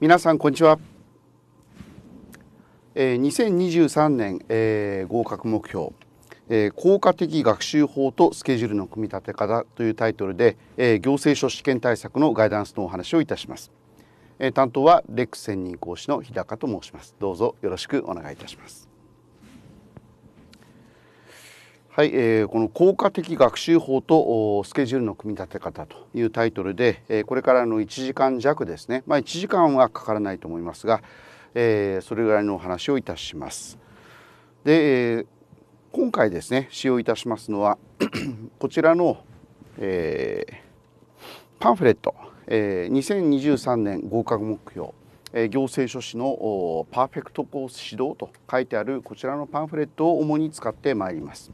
皆さんこんにちは、えー、2023年、えー、合格目標、えー、効果的学習法とスケジュールの組み立て方というタイトルで、えー、行政書試験対策のガイダンスのお話をいたします、えー、担当はレック専任講師の日高と申しますどうぞよろしくお願いいたしますはい、えー、この効果的学習法とスケジュールの組み立て方というタイトルで、えー、これからの1時間弱ですね、まあ、1時間はかからないと思いますが、えー、それぐらいのお話をいたします。で、えー、今回ですね使用いたしますのは こちらの、えー、パンフレット、えー、2023年合格目標行政書士のパーフェクトコース指導と書いてあるこちらのパンフレットを主に使ってまいります。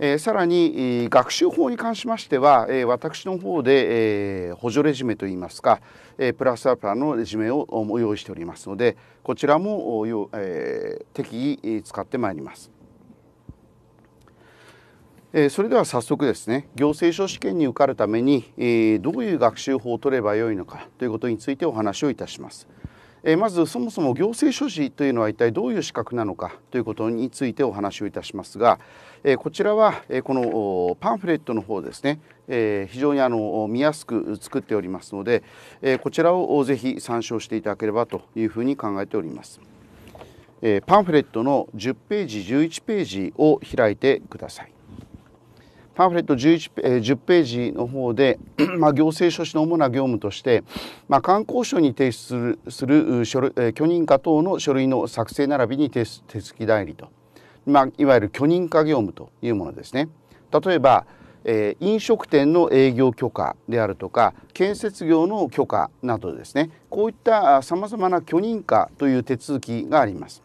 えー、さらに、学習法に関しましては、えー、私の方で、えー、補助レジュメといいますか、えー、プラスアプラのレジュメを用意しておりますのでこちらも、お、えー、適宜使ってまいります。えそれでは早速ですね行政書試験に受かるために、えどういう学習法を取ればよいのかということについてお話をいたします。えまずそもそも行政書士というのは一体どういう資格なのかということについてお話をいたしますがえこちらは、えこのパンフレットの方ですね、え非常にあの見やすく作っておりますので、えこちらをぜひ参照していただければというふうに考えております、えパンフレットの10ページ11ページを開いてくださいパンフレット11ペ10ページの方で、まあ、行政書士の主な業務として、まあ、観光省に提出するする書類許認可等の書類の作成並びに手続き代理とまあ、いわゆる許認可業務というものですね。例えば、えー、飲食店の営業許可であるとか建設業の許可などですねこういったさまざまな許認可という手続きがあります。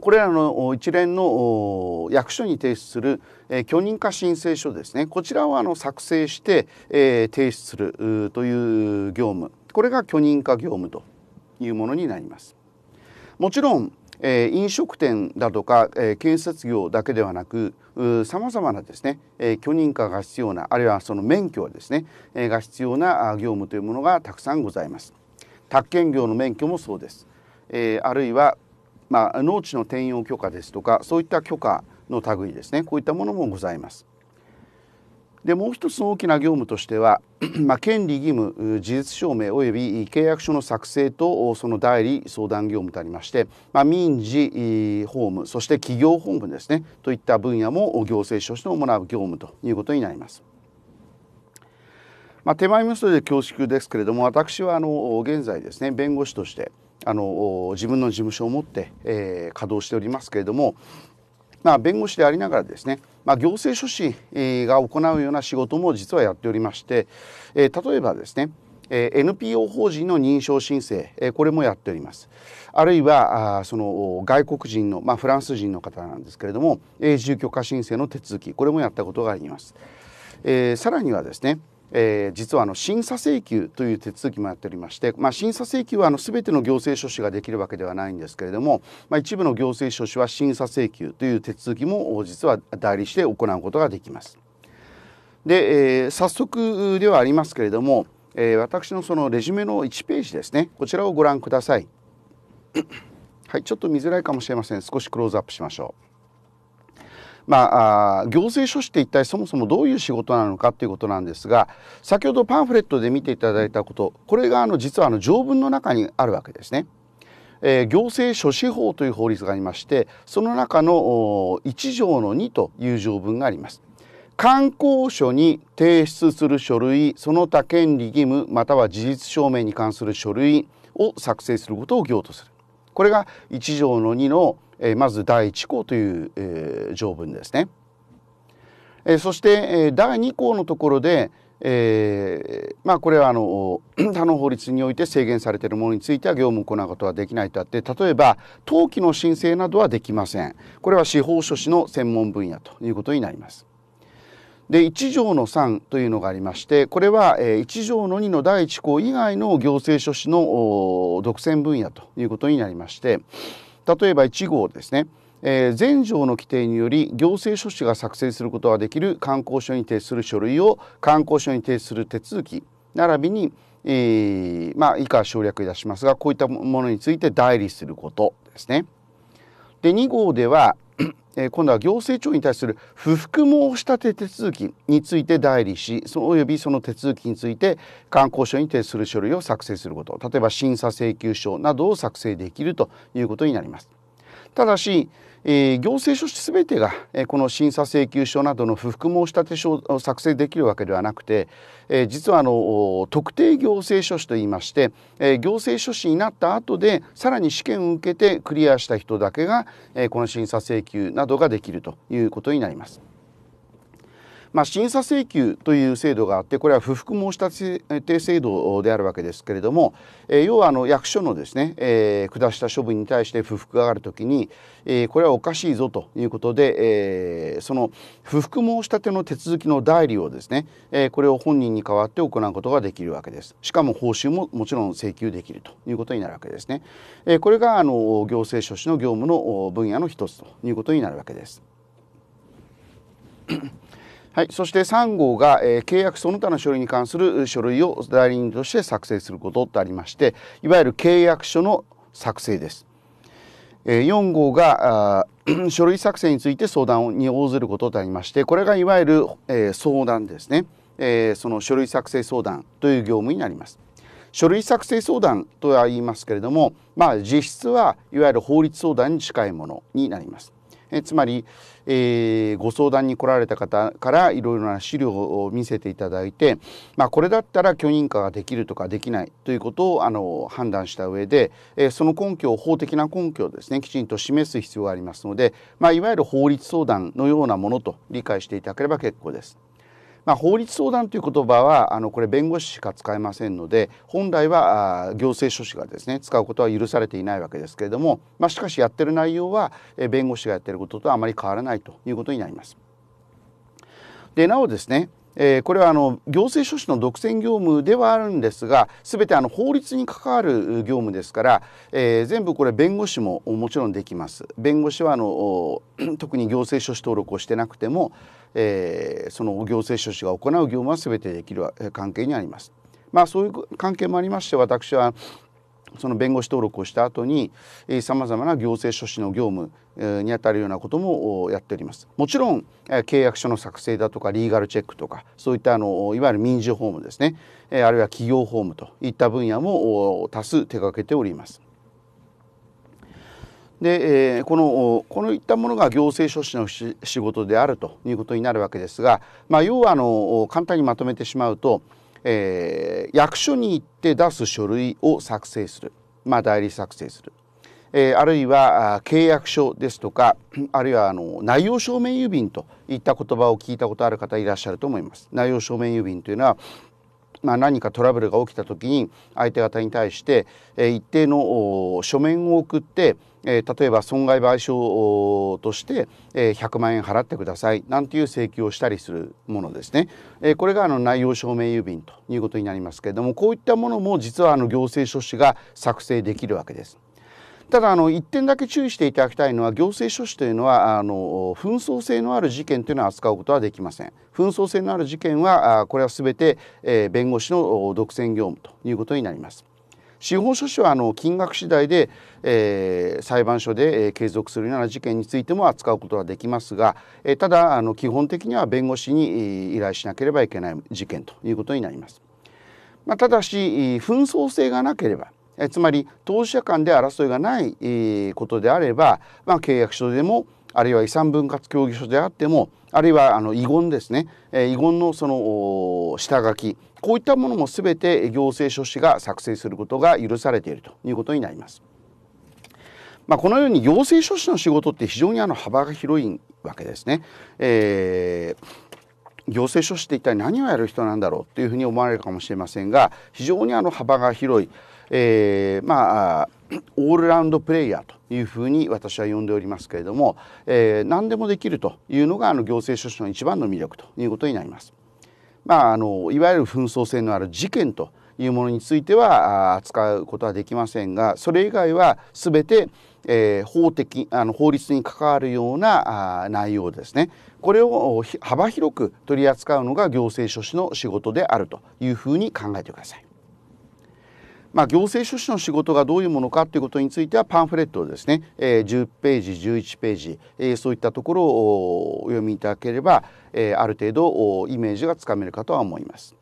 これらの一連の役所に提出する許認可申請書ですねこちらをあの作成して提出するという業務これが許認可業務というものになります。もちろんえー、飲食店だとか、えー、建設業だけではなくさまざまなですね、えー、許認可が必要なあるいはその免許ですね、えー、が必要な業務というものがたくさんございます。宅建業の免許もそうです、えー、あるいは、まあ、農地の転用許可ですとかそういった許可の類ですねこういったものもございます。でもう一つ大きな業務としては、まあ、権利義務事実証明及び契約書の作成とその代理相談業務とありまして、まあ、民事法務そして企業法務ですねといった分野も行政書士の行う業務ということになります。まあ、手前味噌で恐縮ですけれども私はあの現在ですね弁護士としてあの自分の事務所を持って、えー、稼働しておりますけれども、まあ、弁護士でありながらですねまあ、行政書士が行うような仕事も実はやっておりまして、えー、例えばですね、え NPO 法人の認証申請、えこれもやっております。あるいはあその外国人の、まあ、フランス人の方なんですけれども永住許可申請の手続きこれもやったことがあります。えー、さらにはですねえー、実はあの審査請求という手続きもやっておりまして、まあ、審査請求はあの全ての行政書士ができるわけではないんですけれども、まあ、一部の行政書士は審査請求という手続きも実は代理して行うことができます。で、えー、早速ではありますけれども、えー、私のそのレジュメの1ページですねこちらをご覧ください。はいちょっと見づらいかもしれません少しクローズアップしましょう。まあ、行政書士って一体そもそもどういう仕事なのかということなんですが先ほどパンフレットで見ていただいたことこれがあの実はあの条文の中にあるわけですね。えー、行政書士法という法律がありましてその中の1条の2という条文があります。観光書に提出する書類その他権利義務または事実証明に関する書類を作成することを行とするこれが1条の2のえまず第1項という、え条文ですね。えそして、え第2項のところで、えー、まあこれはあの 他の法律において制限されているものについては業務を行うことはできないとあって例えば登記の申請などはできませんこれは司法書士の専門分野ということになります。で1条の3というのがありましてこれは1条の2の第1項以外の行政書士の独占分野ということになりまして例えば1号ですね、えー、全条の規定により行政書士が作成することができる観光書に提出する書類を観光書に提出する手続き並びに、えー、まあ、以下省略いたしますがこういったものについて代理することですね。で2号では えー、今度は行政庁に対する不服申し立て手続きについて代理しおよびその手続きについて観光省に提出する書類を作成すること例えば審査請求書などを作成できるということになります。ただしえ行政書士全てが、えこの審査請求書などの不服申立書を作成できるわけではなくて、え実はあの特定行政書士といいまして、え行政書士になった後でさらに試験を受けてクリアした人だけが、えこの審査請求などができるということになります。まあ、審査請求という制度があってこれは不服申し立て制度であるわけですけれども、えー、要はあの役所のですね、えー、下した処分に対して不服があるときに、えー、これはおかしいぞということで、えー、その不服申し立ての手続きの代理をですね、えー、これを本人に代わって行うことができるわけです。しかも報酬ももちろん請求できるということになるわけですね。えー、これがあの行政書士の業務の分野の一つということになるわけです。はい、そして3号が、えー、契約その他の書類に関する書類を代理人として作成することとありましていわゆる契約書の作成です。えー、4号が 書類作成について相談に応ずることとありましてこれがいわゆる、えー、相談ですね、えー、その書類作成相談という業務になります。書類作成相談とは言いますけれども、まあ、実質はいわゆる法律相談に近いものになります。えつまり、えー、ご相談に来られた方からいろいろな資料を見せていただいて、まあ、これだったら許認可ができるとかできないということをあの判断した上で、えー、その根拠を法的な根拠をですねきちんと示す必要がありますので、まあ、いわゆる法律相談のようなものと理解していただければ結構です。まあ、法律相談という言葉はあのこれ弁護士しか使えませんので本来は行政書士がですね使うことは許されていないわけですけれども、まあ、しかしやってる内容は弁護士がやってることとあまり変わらないということになります。でなおですねえー、これはあの行政書士の独占業務ではあるんですが全てあの法律に関わる業務ですから、えー、全部これ弁護士ももちろんできます。弁護士はあの 特に行政書士登録をしてなくてもえー、その行政書士が行う業務は全てできる関係にあります。まあ、そういう関係もありまして私はその弁護士登録をした後にさまざまな行政書士の業務にあたるようなこともやっております。もちろん契約書の作成だとかリーガルチェックとかそういったあのいわゆる民事法務ですねあるいは企業法務といった分野も多数手掛けております。で、このこのいったものが行政書士の仕事であるということになるわけですが、まあ、要はあの簡単にまとめてしまうと、えー、役所に行って出す書類を作成する、まあ、代理作成する、えー、あるいは契約書ですとか あるいはあの内容証明郵便といった言葉を聞いたことある方いらっしゃると思います。内容証明郵便というのはまあ、何かトラブルが起きた時に相手方に対して、えー、一定の書面を送って、えー、例えば損害賠償として、えー、100万円払ってくださいなんていう請求をしたりするものですね、えー、これがあの内容証明郵便ということになりますけれどもこういったものも実はあの行政書士が作成できるわけです。ただあの一点だけ注意していただきたいのは行政書士というのはあの紛争性のある事件というのは扱うことはできません紛争性のある事件はこれは全て、え弁護士の独占業務ということになります司法書士はあの金額次第で、えー、裁判所で、えー、継続するような事件についても扱うことはできますが、えー、ただあの基本的には弁護士に依頼しなければいけない事件ということになります。まあ、ただし紛争性がなければえつまり当事者間で争いがない、えー、ことであれば、まあ、契約書でもあるいは遺産分割協議書であってもあるいはあの遺言ですね、えー、遺言のその下書きこういったものもすべて行政書士が作成することが許されているということになります。まあ、このように行政書士の仕事って非常にあの幅が広いわけですね。えー行政書士って一体何をやる人なんだろうというふうに思われるかもしれませんが非常にあの幅が広い、えー、まあオールラウンドプレイヤーというふうに私は呼んでおりますけれども、えー、何でもできるというのがあの行政書士の一番の魅力ということになります。まあ、あのいわゆる紛争性のある事件というものについては扱うことはできませんがそれ以外は全て、えー、法的あの法律に関わるようなあ内容ですねこれを幅広く取り扱うのが行政書士の仕事であるというふうに考えてください。まあ、行政書士の仕事がどういうものかということについてはパンフレットをですね、えー、10ページ11ページ、えー、そういったところをお読みいただければ、えー、ある程度イメージがつかめるかとは思います。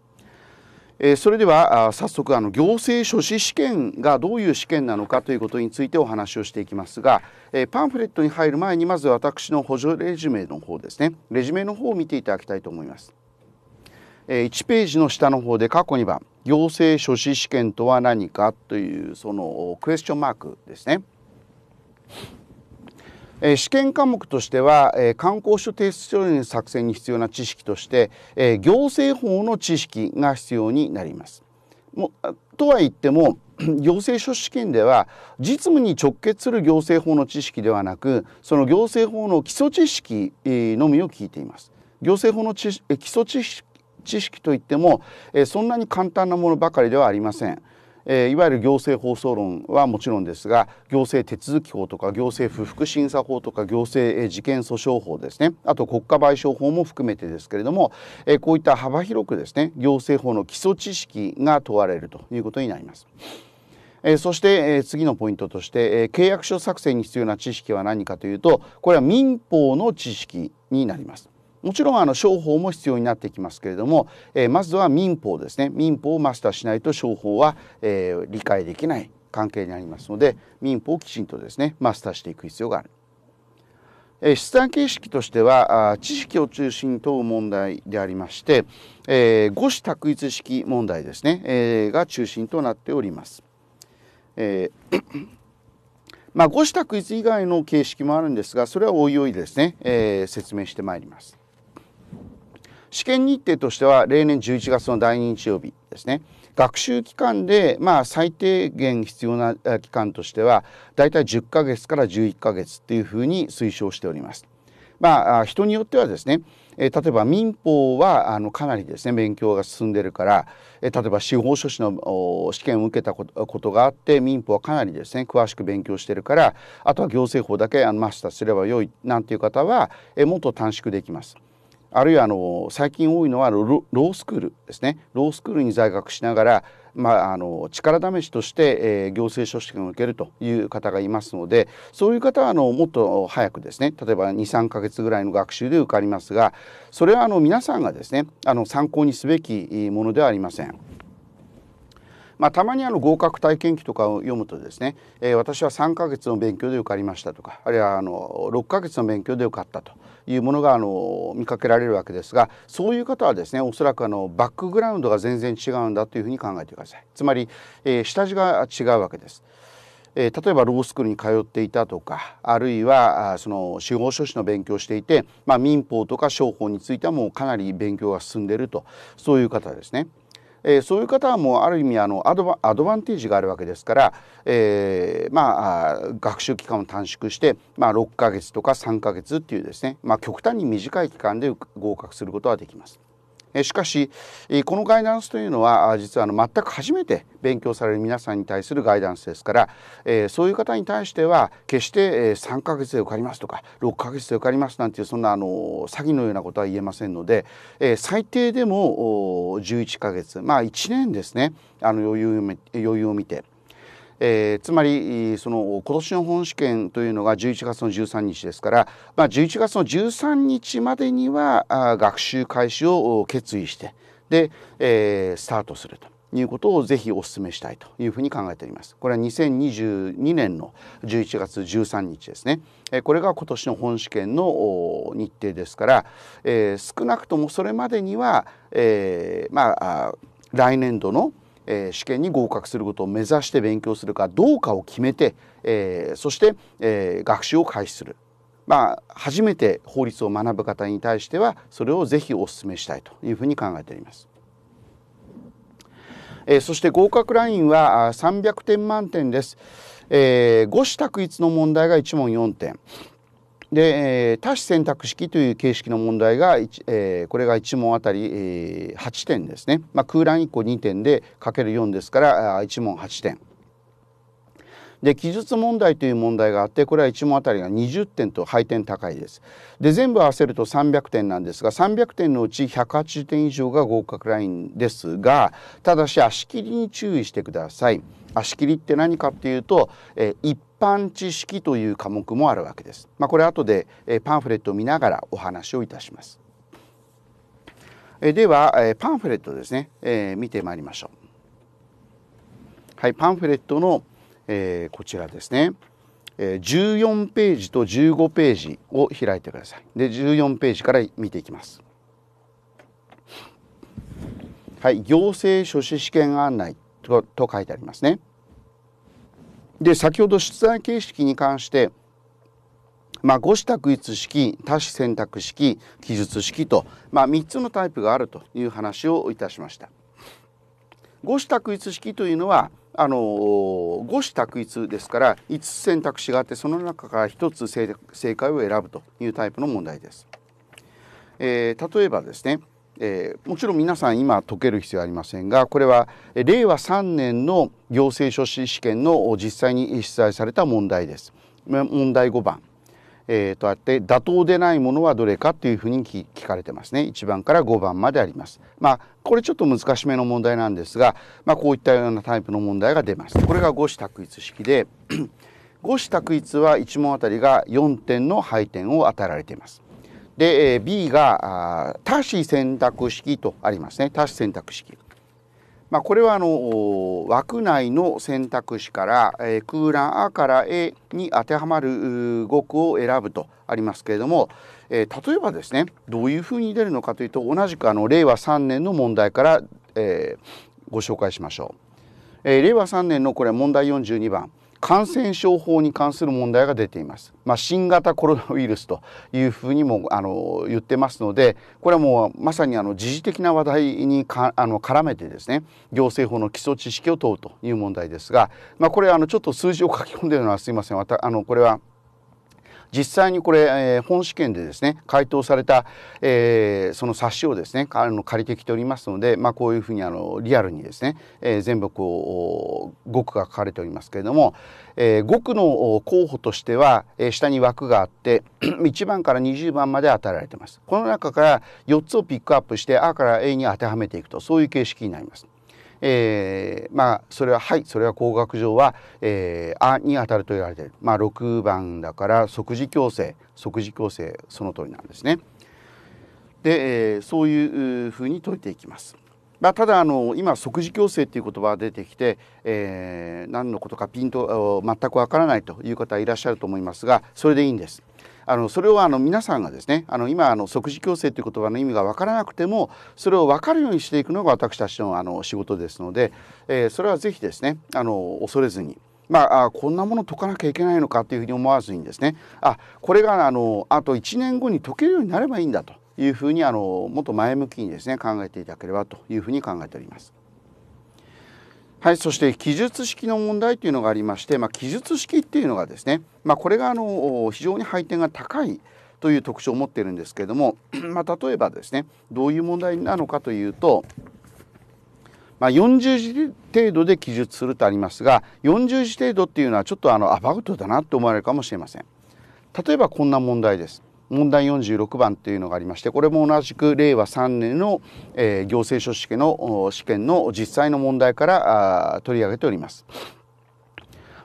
えー、それでは早速あの行政書士試験がどういう試験なのかということについてお話をしていきますが、えー、パンフレットに入る前にまず私の補助レジュメの方ですねレジュメの方を見ていただきたいと思います、えー、1ページの下の方で過去2番「行政書士試験とは何かというそのクエスチョンマークですね。えー、試験科目としては、えー、観光書提出書類の作成に必要な知識として、えー、行政法の知識が必要になります。もとは言っても 行政書士試験では実務に直結する行政法の知識ではなくその行政法の基礎知識のみを聞いています。行政法の基礎知識知識といっても、えそんなに簡単なものばかりではありません。えいわゆる行政放送論はもちろんですが行政手続き法とか行政不服審査法とか行政、え事件訴訟法ですねあと国家賠償法も含めてですけれども、えこういった幅広くですね行政法の基礎知識が問われるということになります。えそして、え次のポイントとして、え契約書作成に必要な知識は何かというとこれは民法の知識になります。もちろんあの商法も必要になってきますけれども、えー、まずは民法ですね民法をマスターしないと商法は、えー、理解できない関係にありますので民法をきちんとですねマスターしていく必要がある。えー、出題形式としてはあ知識を中心に問う問題でありまして、えー、五子択一式問題ですね、えー、が中心となっております。えー まあ、五子択一以外の形式もあるんですがそれはおいおいですね、えー、説明してまいります。試験日程としては例年11月の第2日曜日ですね学習期間で、まあ、最低限必要な期間としてはだいたい10ヶ月から11ヶ月というふうに推奨しております。まあ、人によってはですね、え例えば民法はあのかなりですね勉強が進んでるから、え例えば司法書士の試験を受けたことがあって民法はかなりですね詳しく勉強してるからあとは行政法だけあのマスターすればよいなんていう方は、えもっと短縮できます。あるいはあの最近多いのはロースクールですねロースクールに在学しながら、まあ、あの力試しとして、えー、行政書士権を受けるという方がいますのでそういう方はあのもっと早くですね例えば二三か月ぐらいの学習で受かりますがそれはあの皆さんがですねあの参考にすべきものではありません。まあ、たまにあの合格体験記とかを読むとですね、えー、私は3か月の勉強で受かりましたとかあるいはあの6か月の勉強で受かったというものがあの見かけられるわけですがそういう方はですねおそらくあのバックグラウンドが全然違うんだというふうに考えてくださいつまり、えー、下地が違うわけです。え例えばロースクールに通っていたとかあるいはその司法書士の勉強をしていて、まあ、民法とか商法についてはもうかなり勉強が進んでいるとそういう方ですね。えー、そういう方はもうある意味あのアドバアドバンテージがあるわけですから、えー、まあ学習期間を短縮して、まあ、6ヶ月とか3ヶ月っていうですね、まあ、極端に短い期間で合格することはできます。しかしこのガイダンスというのは実は全く初めて勉強される皆さんに対するガイダンスですからそういう方に対しては決して3ヶ月で受かりますとか6ヶ月で受かりますなんていうそんなあの詐欺のようなことは言えませんので最低でも11ヶ月まあ1年ですねあの余裕を見て。えー、つまりその今年の本試験というのが11月の13日ですから、まあ、11月の13日までにはあ学習開始を決意してで、えー、スタートすると。いうことをぜひお勧めしたいというふうに考えております。これは2022年の11月13日ですね。これが今年の本試験の日程ですから、えー、少なくともそれまでには、えー、まあ来年度のえー、試験に合格することを目指して勉強するかどうかを決めて、えー、そして、えー、学習を開始する。まあ、初めて法律を学ぶ方に対してはそれをぜひお勧めしたいというふうに考えております。えー、そして合格ラインは300点満点です。えー、五子択一の問題が1問4点、で、えー、多子選択式という形式の問題が、えー、これが1問あたり、えー、8点ですね、まあ、空欄1個2点でかける4ですから1問8点。で記述問題という問題があってこれは1問あたりが20点と配点高いです。で全部合わせると300点なんですが300点のうち180点以上が合格ラインですがただし足切りに注意してください。足切りって何かっていうと、えー、一般知識という科目もあるわけです。まあ、これ後で、えー、パンフレットを見ながらお話をいたします。えー、では、えー、パンフレットですね、えー、見てまいりましょう。はい、パンフレットの、えー、こちらですね。え14ページと15ページを開いてください。で、14ページから見ていきます。はい、行政書士試験案内とと書いてありますね。で先ほど出題形式に関してまあ、子択一式多子選択式記述式と、まあ、3つのタイプがあるという話をいたしました。五子択一式というのはあの五子択一ですから5つ選択肢があってその中から1つ正解を選ぶというタイプの問題です。えー、例えばですねえー、もちろん皆さん今解ける必要はありませんがこれは令和3年の行政書士試験の実際に出題された問題です。問題5番、えー、とあって妥当でないものはどれかというふうに聞かれてますね1番から5番まであります。まあこれちょっと難しめの問題なんですが、まあ、こういったようなタイプの問題が出ます。これが五子択一式で 五子択一は1問あたりが4点の配点を与えられています。で、B が多子選択式とありますね。多子選択式。まあ、これはあの枠内の選択肢から、えー、空欄あから A に当てはまる語句を選ぶとありますけれども、えー、例えばですねどういうふうに出るのかというと同じくあの令和3年の問題から、えー、ご紹介しましょう。えー、令和3年のこれ問題42番感染症法に関する問題が出ています。まあ、新型コロナウイルスというふうにもあの言ってますのでこれはもうまさにあの時事的な話題にかあの絡めてですね行政法の基礎知識を問うという問題ですが、まあ、これはあのちょっと数字を書き込んでるのはすいませんあのこれは実際にこれ、えー、本試験でですね回答された、えー、その冊子をですねあの借りてきておりますので、まあ、こういうふうにあのリアルにですね、えー、全部こう5句が書かれておりますけれども、えー、5句の候補としては、えー、下に枠があって1 番から20番まで与えられています。この中から4つをピックアップして A から A に当てはめていくとそういう形式になります。えー、まあそれははいそれは工学上は、えー、あに当たると言われている、まあ、6番だから即時矯正即時矯正その通りなんですね。で、えー、そういうふうに解いていきます。まあ、ただあの今即時矯正っていう言葉が出てきて、えー、何のことかピンと全くわからないという方いらっしゃると思いますがそれでいいんです。あのそれをあの皆さんがですねあの今あの即時強制という言葉の意味が分からなくてもそれを分かるようにしていくのが私たちのあの仕事ですので、えー、それは是非ですねあの恐れずにまあ、こんなもの解かなきゃいけないのかというふうに思わずにですねあこれがあのあと1年後に解けるようになればいいんだというふうにあのもっと前向きにですね考えていただければというふうに考えております。はい、そして記述式の問題というのがありまして、まあ、記述式っていうのがですね、まあ、これがあの非常に配点が高いという特徴を持っているんですけれども、まあ、例えばですねどういう問題なのかというと、まあ、40字程度で記述するとありますが40字程度っていうのはちょっとあのアバウトだなと思われるかもしれません。例えばこんな問題です。問題46番というのがありましてこれも同じく令和3年の、えー、行政書士の試験の実際の問題から取り上げております。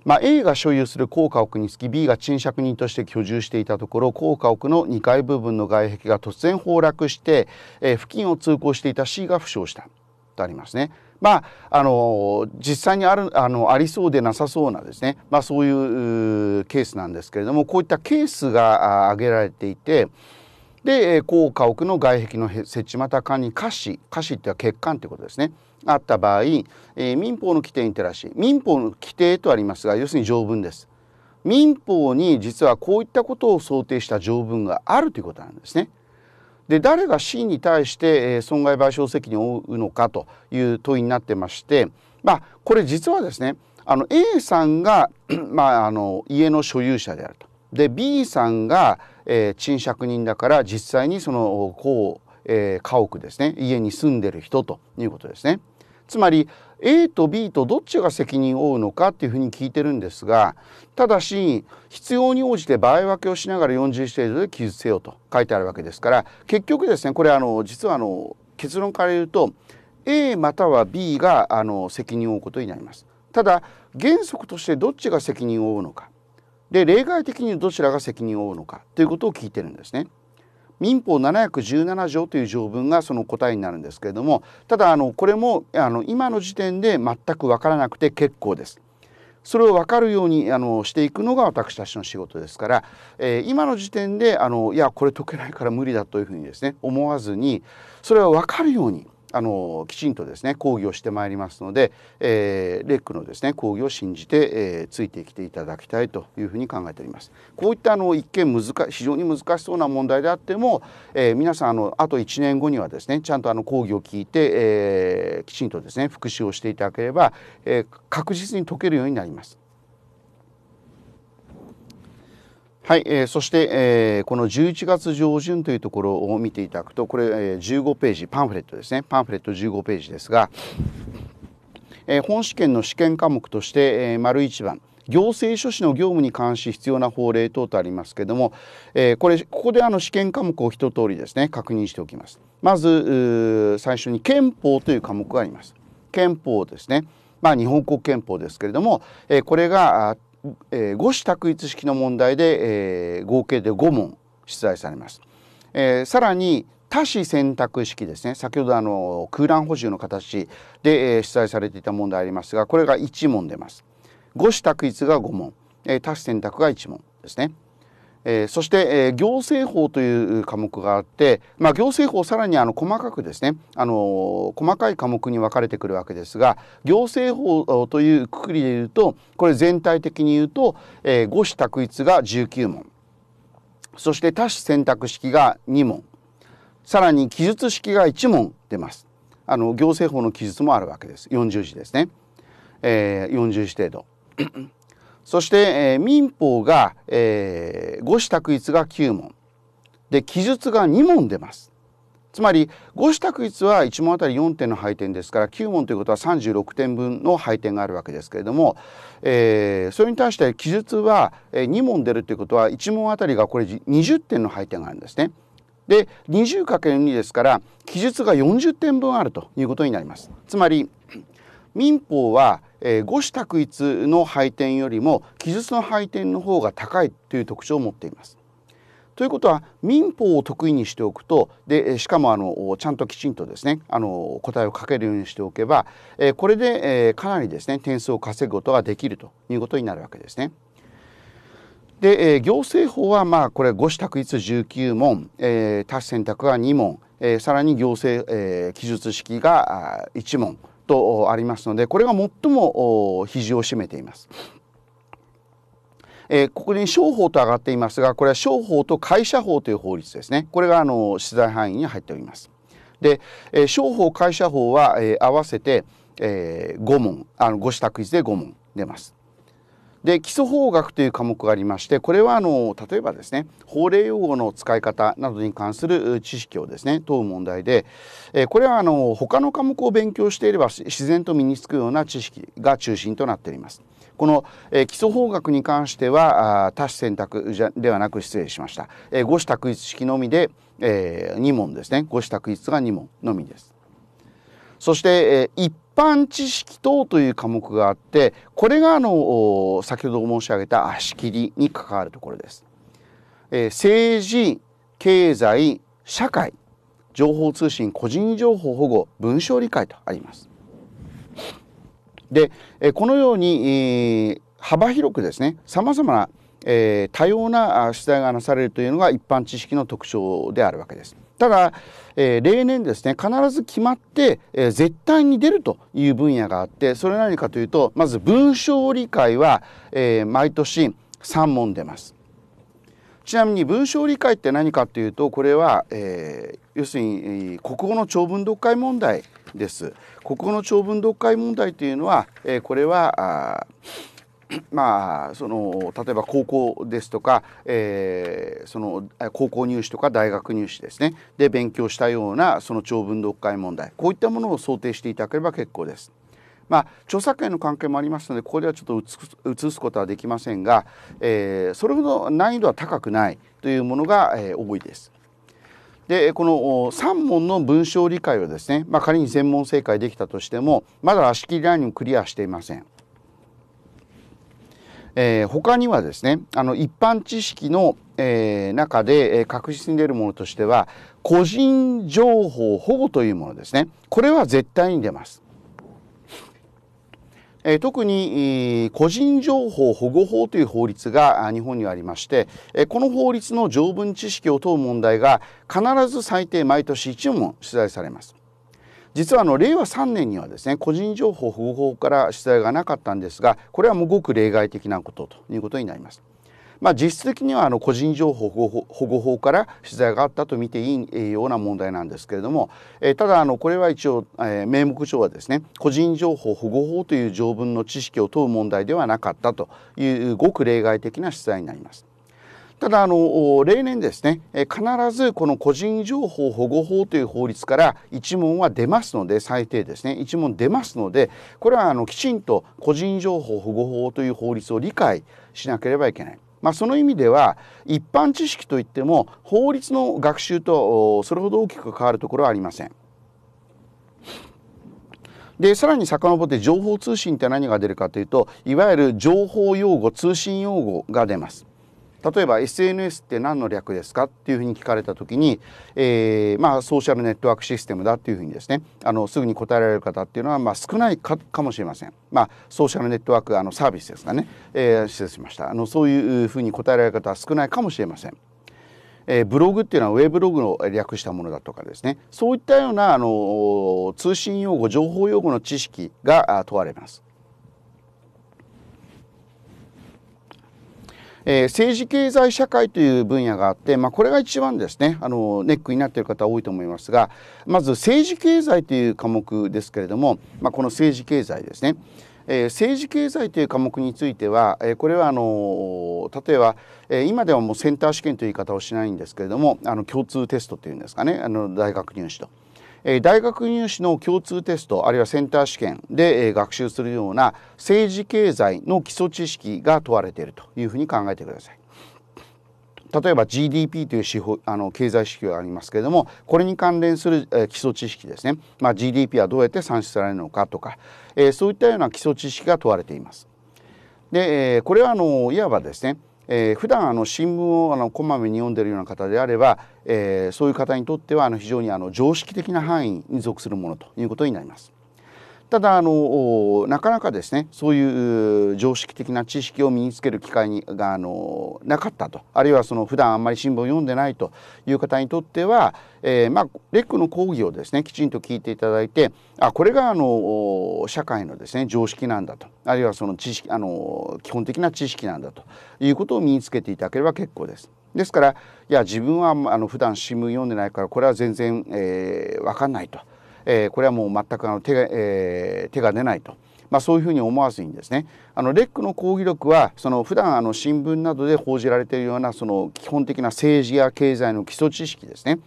まあ、A が所有する高家屋につき B が賃借人として居住していたところ高家屋の2階部分の外壁が突然崩落して、えー、付近を通行していた C が負傷したとありますね。まあ、あの実際にあるあのありそうでなさそうなですね、まあ、そういうケースなんですけれどもこういったケースが挙げられていてで高家屋の外壁の設置また管に瑕疵瑕疵っては欠陥ということですねあった場合、えー、民法の規定に照らし民法の規定とありますが要するに条文です。民法に実はこういったことを想定した条文があるということなんですね。で誰が C に対して損害賠償責任を負うのかという問いになってましてまあこれ実はですねあの A さんが まあ、あの家の所有者であると。で B さんが、えー、賃借人だから実際にそのこう、えー、家屋ですね家に住んでる人ということですね。つまり A と B とどっちが責任を負うのかっていうふうに聞いてるんですがただし必要に応じて場合分けをしながら40ステーで記述せよと書いてあるわけですから結局ですねこれあの実はあの結論から言うと A または B があの責任を負うことになります。ただ原則としてどっちが責任を負うのかで例外的にどちらが責任を負うのかということを聞いてるんですね。民法717条という条文がその答えになるんですけれどもただあのこれもあの今の時点で全く分からなくて結構です。それを分かるようにあのしていくのが私たちの仕事ですから、えー、今の時点であのいやこれ解けないから無理だというふうにですね思わずにそれは分かるようにあのきちんとですね講義をしてまいりますので、えー、レックのですね講義を信じて、えー、ついてきていただきたいというふうに考えております。こういったあの一見難非常に難しそうな問題であっても、えー、皆さんあのあと1年後にはですねちゃんとあの講義を聞いて、えー、きちんとですね復習をしていただければ、えー、確実に解けるようになります。はい、えー、そして、えー、この11月上旬というところを見ていただくとこれ、えー、15ページパンフレットですねパンフレット15ページですが、えー、本試験の試験科目として、えー、丸1番行政書士の業務に関し必要な法令等とありますけれども、えー、これここであの試験科目を一通りですね確認しておきます。まず最初に憲法という科目があります。憲法ですね。まあ、日本国憲法ですけれども、えー、これがえー、五子択一式の問題で、えー、合計で5問出題されます。えー、さらに多子選択式ですね先ほどあの空欄補充の形で、えー、出題されていた問題ありますがこれが1問出ます。五子択一が5問、えー、多子選択が1問ですね。えー、そして、えー、行政法という科目があって、まあ、行政法さらにあの細かくですね、あのー、細かい科目に分かれてくるわけですが行政法というくくりで言うとこれ全体的に言うと、えー、五子択一が19問そして多子選択式が2問さらに記述式が1問出ます。あの行政法の記述もあるわけです40字ですね、えー、40字程度。そして、えー、民法が、えー、五子択一が9問で記述が2問出ますつまり五子択一は1問あたり4点の配点ですから9問ということは36点分の配点があるわけですけれども、えー、それに対して記述は2問出るということは1問あたりがこれ20点の配点があるんですね。で 20×2 ですから記述が40点分あるということになります。つまり民法は、えー、五種一の配点よりも記述の配点の方が高いという特徴を持っています。ということは民法を得意にしておくとでしかもあのちゃんときちんとですねあの答えを書けるようにしておけば、えこれで、えかなりですね点数を稼ぐことができるということになるわけですね。で、え行政法はまあこれ5種択一19問、えー、多種選択が2問、えさらに行政、え記述式が1問。とありますのでこれが最も比を占めています。えー、ここに商法と上がっていますがこれは商法と会社法という法律ですねこれがあの資材範囲に入っております。で、えー、商法会社法は、えー、合わせて、えー、5問あの5市択一で5問出ます。で基礎法学という科目がありましてこれはあの例えばですね法令用語の使い方などに関する知識をですね問う問題で、えこれはあの他の科目を勉強していれば自然と身につくような知識が中心となっております。この、え基礎法学に関しては多種選択じゃではなく失礼しました、えー、五種択一式のみで、えー、2問ですね五種択一が2問のみです。そして、え一般知識等という科目があってこれがあの先ほど申し上げた足切りに関わるところです。え政治経済社会情報通信個人情報保護文章理解とあります。で、えこのように、え幅広くですねさまざまな、え多様な取材がなされるというのが一般知識の特徴であるわけです。ただえー、例年ですね必ず決まって、えー、絶対に出るという分野があってそれ何かというとまず文章理解は、えー、毎年3問出ます。ちなみに文章理解って何かというとこれは、えー、要するに国語の長文読解問題です。国語の長文読解問題というのは、えー、これはあ まあ、その例えば高校ですとか、えー、その高校入試とか大学入試ですねで勉強したようなその長文読解問題こういったものを想定していただければ結構です。まあ、著作権の関係もありますのでここではちょっと移すことはできませんが、えー、それほど難易度は高くないというものが、えー、多いです。でこの3問の文章理解はですね、まあ、仮に全問正解できたとしてもまだ足切りラインをクリアしていません。えー、他にはですねあの一般知識の、えー、中で、え確実に出るものとしては個人情報保護というものですねこれは絶対に出ます。え特に、個人情報保護法という法律が日本にはありまして、えこの法律の条文知識を問う問題が必ず最低毎年1問出題されます。実はあの令和3年にはですね個人情報保護法から取材がなかったんですがこれはもうごく例外的なことということになります。まあ、実質的にはあの個人情報保護法から取材があったと見ていいような問題なんですけれども、えー、ただあのこれは一応、えー、名目上はですね個人情報保護法という条文の知識を問う問題ではなかったというごく例外的な取材になります。ただあの例年ですね必ずこの個人情報保護法という法律から一問は出ますので最低ですね一問出ますのでこれはあのきちんと個人情報保護法という法律を理解しなければいけない。まあ、その意味では一般知識といっても法律の学習とそれほど大きく変わるところはありません。でさらに遡って情報通信って何が出るかというといわゆる情報用語通信用語が出ます。例えば SNS って何の略ですかっていうふうに聞かれた時に、えー、まあソーシャルネットワークシステムだっていうふうにですねあのすぐに答えられる方っていうのはまあ少ないかもしれません。まあ、ソーシャルネットワークあのサービスですかね、えー、失礼しましたあのそういうふうに答えられる方は少ないかもしれません。えー、ブログっていうのはウェブログを略したものだとかですねそういったようなあの通信用語情報用語の知識が問われます。えー、政治経済社会という分野があって、まあ、これが一番ですねあのネックになっている方多いと思いますがまず政治経済という科目ですけれども、まあ、この政治経済ですね。えー、政治経済という科目については、えー、これはあの例えば、えー、今ではもうセンター試験という言い方をしないんですけれどもあの共通テストというんですかねあの大学入試と。大学入試の共通テストあるいはセンター試験で学習するような政治経済の基礎知識が問われているというふうに考えてください。例えば GDP という指標あの経済指標がありますけれどもこれに関連する、え基礎知識ですね、まあ、GDP はどうやって算出されるのかとか、えそういったような基礎知識が問われています。で、えこれはあのいわばですねえー、普段あの新聞をあのこまめに読んでるような方であれば、えー、そういう方にとってはあの非常にあの常識的な範囲に属するものということになります。ただあのなかなかですねそういう常識的な知識を身につける機会にがあのなかったとあるいはその普段あんまり新聞を読んでないという方にとっては、えー、まあ、レックの講義をですねきちんと聞いていただいてあこれがあの社会のですね常識なんだとあるいはその知識あの基本的な知識なんだということを身につけていただければ結構です。ですからいや自分はあの普段新聞読んでないからこれは全然、えー、分かんないと。えー、これはもう全くあの手が、えー、手が出ないと。まあ、そういうふうに思わずにですねあのレックの抗議力はその普段あの新聞などで報じられているようなその基本的な政治や経済の基礎知識ですね、